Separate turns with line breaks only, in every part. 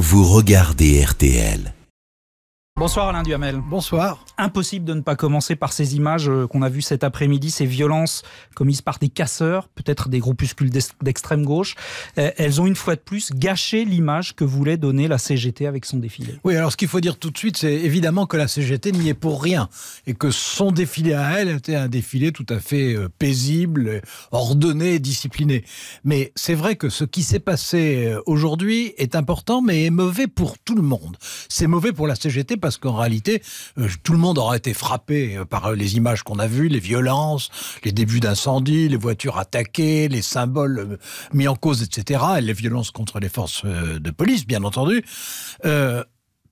vous regardez RTL.
Bonsoir Alain Duhamel. Bonsoir. Impossible de ne pas commencer par ces images euh, qu'on a vues cet après-midi, ces violences commises par des casseurs, peut-être des groupuscules d'extrême gauche. Euh, elles ont une fois de plus gâché l'image que voulait donner la CGT avec son défilé.
Oui, alors ce qu'il faut dire tout de suite, c'est évidemment que la CGT n'y est pour rien et que son défilé à elle était un défilé tout à fait euh, paisible, ordonné et discipliné. Mais c'est vrai que ce qui s'est passé aujourd'hui est important mais est mauvais pour tout le monde. C'est mauvais pour la CGT parce parce qu'en réalité, euh, tout le monde aura été frappé euh, par euh, les images qu'on a vues, les violences, les débuts d'incendie, les voitures attaquées, les symboles mis en cause, etc., et les violences contre les forces de police, bien entendu.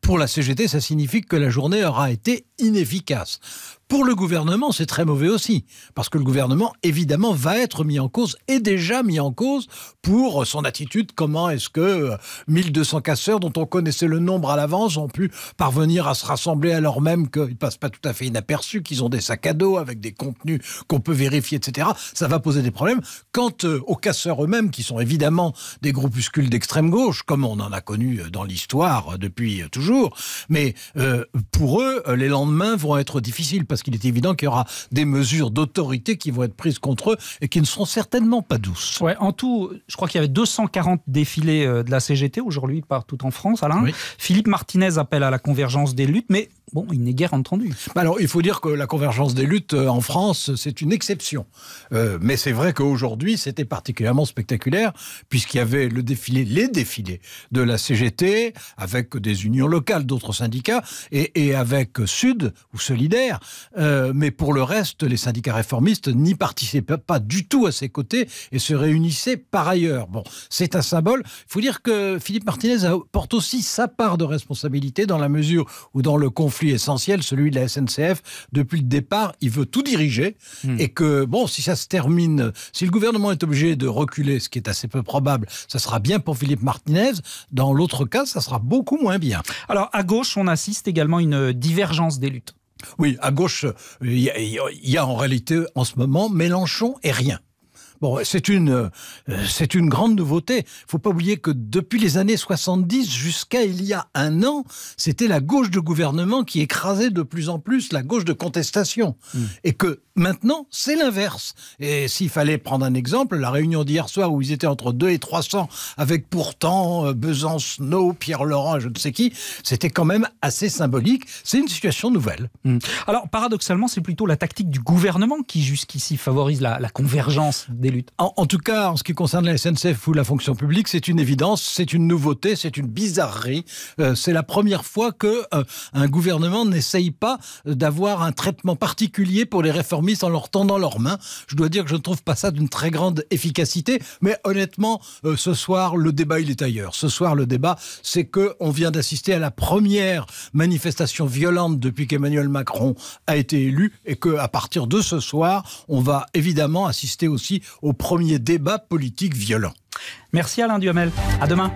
pour la CGT, ça signifie que la journée aura été inefficace. Pour le gouvernement, c'est très mauvais aussi, parce que le gouvernement, évidemment, va être mis en cause, et déjà mis en cause, pour son attitude, comment est-ce que 1200 euh, casseurs, dont on connaissait le nombre à l'avance, ont pu parvenir à se rassembler alors même qu'ils ne passent pas tout à fait inaperçus, qu'ils ont des sacs à dos avec des contenus qu'on peut vérifier, etc. Ça va poser des problèmes. Quant euh, aux casseurs eux-mêmes, qui sont évidemment des groupuscules d'extrême gauche, comme on en a connu euh, dans l'histoire depuis toujours, mais pour eux, les lendemains vont être difficiles parce qu'il est évident qu'il y aura des mesures d'autorité qui vont être prises contre eux et qui ne seront
certainement pas douces. Ouais, en tout, je crois qu'il y avait 240 défilés euh, de la CGT aujourd'hui partout en France, Alain. Philippe Martinez appelle à la convergence des luttes, mais bon, il n'est guère entendu. Alors, il faut dire que la convergence des luttes euh, en France, c'est une exception. Euh, mais c'est vrai
qu'aujourd'hui, c'était particulièrement spectaculaire, puisqu'il y avait le défilé, les défilés de la CGT, avec des unions locales, d'autres syndicats, et, et, avec Sud ou Solidaire, euh, mais pour le reste, les syndicats réformistes n'y participaient pas du tout à ses côtés et se réunissaient par ailleurs. Bon, c'est un symbole. Il faut dire que Philippe Martinez porte aussi sa part de responsabilité dans la mesure où dans le conflit essentiel, celui de la SNCF, depuis le départ, il veut tout diriger hmm. et que, bon, si ça se termine, si le gouvernement est obligé de reculer, ce qui est assez peu probable, ça sera bien pour Philippe Martinez. Dans l'autre cas, ça sera beaucoup moins bien. Alors, à gauche, on assiste également à une divergence des luttes. Oui, à gauche, il y, a en réalité en ce moment Mélenchon et rien. Bon, c'est une, euh, c'est une grande nouveauté. Il faut pas oublier que depuis les années 70 jusqu'à il y a un an, c'était la gauche de gouvernement qui écrasait de plus en plus la gauche de contestation. Hmm. Et que maintenant, c'est l'inverse. Et s'il fallait prendre un exemple, la réunion d'hier soir où ils étaient entre 2 et 300, avec pourtant euh, snow Pierre Laurent, je ne sais qui, c'était quand même assez symbolique. C'est une situation nouvelle. Hmm. Alors, paradoxalement, c'est plutôt la tactique du gouvernement qui, jusqu'ici, favorise la, la convergence en, tout cas, en ce qui concerne la SNCF ou la fonction publique, c'est une évidence, c'est une nouveauté, c'est une bizarrerie. Euh, c'est la première fois que euh, un gouvernement n'essaye pas d'avoir un traitement particulier pour les réformistes en leur tendant leurs mains. Je dois dire que je ne trouve pas ça d'une très grande efficacité, mais honnêtement, euh, ce soir le débat il est ailleurs. Ce soir le débat, c'est que on vient d'assister à la première manifestation violente depuis qu'Emmanuel Macron a été élu et que à partir de ce soir, on va évidemment assister aussi au premier débat politique violent. Merci Alain Duhamel. À demain.